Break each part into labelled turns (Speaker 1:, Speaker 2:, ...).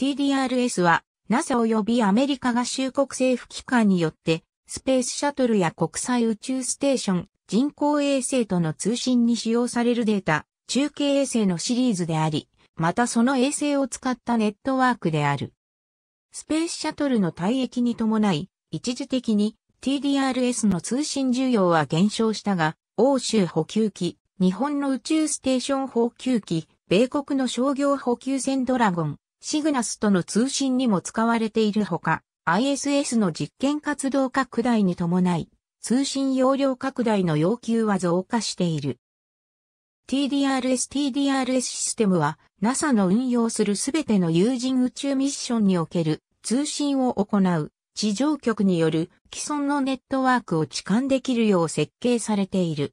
Speaker 1: TDRS は NASA 及びアメリカ合衆国政府機関によってスペースシャトルや国際宇宙ステーション、人工衛星との通信に使用されるデータ、中継衛星のシリーズであり、またその衛星を使ったネットワークである。スペースシャトルの退役に伴い、一時的に TDRS の通信需要は減少したが、欧州補給機、日本の宇宙ステーション補給機、米国の商業補給船ドラゴン、シグナスとの通信にも使われているほか、ISS の実験活動拡大に伴い、通信容量拡大の要求は増加している。TDRS-TDRS システムは NASA の運用するすべての有人宇宙ミッションにおける通信を行う地上局による既存のネットワークを置換できるよう設計されている。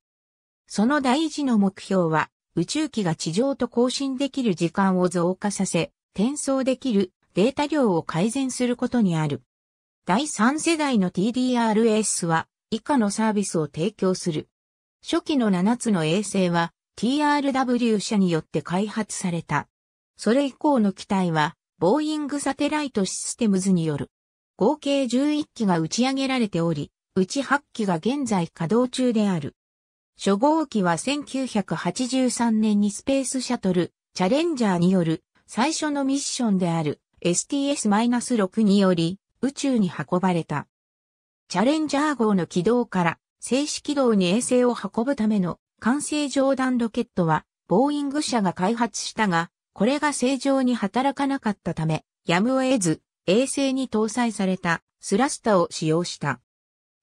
Speaker 1: その第一の目標は宇宙機が地上と交信できる時間を増加させ、転送できるデータ量を改善することにある。第3世代の TDRS は以下のサービスを提供する。初期の7つの衛星は TRW 社によって開発された。それ以降の機体はボーイングサテライトシステムズによる。合計11機が打ち上げられており、うち8機が現在稼働中である。初号機は1983年にスペースシャトル、チャレンジャーによる最初のミッションである STS-6 により宇宙に運ばれた。チャレンジャー号の軌道から静止軌道に衛星を運ぶための完成上段ロケットはボーイング社が開発したが、これが正常に働かなかったため、やむを得ず衛星に搭載されたスラスタを使用した。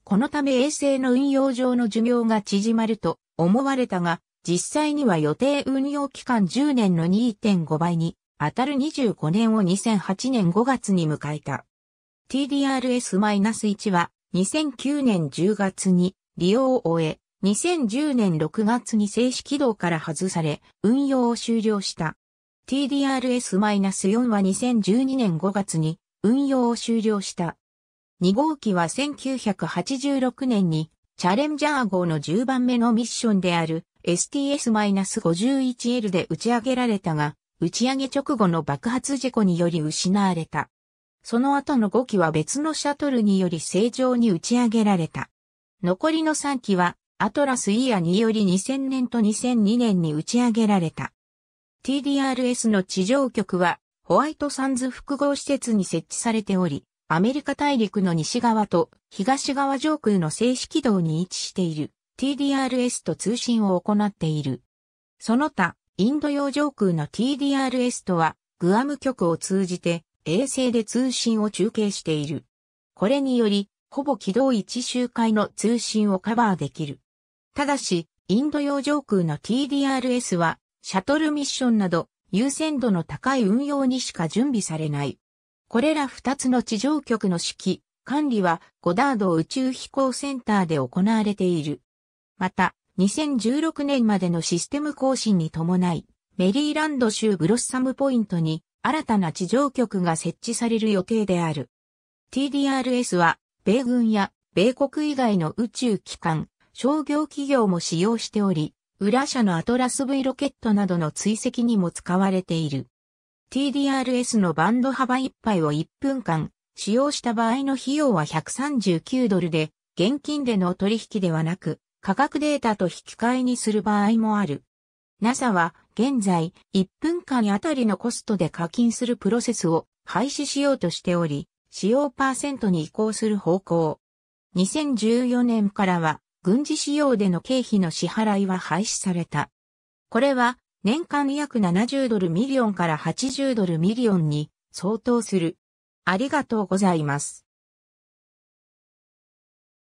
Speaker 1: このため衛星の運用上の寿命が縮まると思われたが、実際には予定運用期間10年の2.5倍に当たる25年を2008年5月に迎えた。TDRS-1 は2009年10月に利用を終え、2010年6月に静止軌道から外され、運用を終了した。TDRS-4 は2012年5月に運用を終了した。2号機は1986年にチャレンジャー号の10番目のミッションである STS-51L で打ち上げられたが、打ち上げ直後の爆発事故により失われた。その後の5機は別のシャトルにより正常に打ち上げられた。残りの3機は、アトラスイヤにより2000年と2002年に打ち上げられた。TDRS の地上局は、ホワイトサンズ複合施設に設置されており、アメリカ大陸の西側と東側上空の静止軌道に位置している TDRS と通信を行っている。その他、インド洋上空の TDRS とは、グアム局を通じて衛星で通信を中継している。これにより、ほぼ軌道一周回の通信をカバーできる。ただし、インド洋上空の TDRS は、シャトルミッションなど、優先度の高い運用にしか準備されない。これら2つの地上局の指揮、管理はゴダード宇宙飛行センターで行われている。また、2016年までのシステム更新に伴い、メリーランド州ブロッサムポイントに新たな地上局が設置される予定である。TDRS は、米軍や米国以外の宇宙機関、商業企業も使用しており、裏社のアトラス V ロケットなどの追跡にも使われている。TDRS のバンド幅ぱ杯を1分間、使用した場合の費用は139ドルで、現金での取引ではなく、価格データと引き換えにする場合もある。NASA は現在1分間あたりのコストで課金するプロセスを廃止しようとしており、使用パーセントに移行する方向。2014年からは軍事使用での経費の支払いは廃止された。これは年間約70ドルミリオンから80ドルミリオンに相当する。ありがとうございます。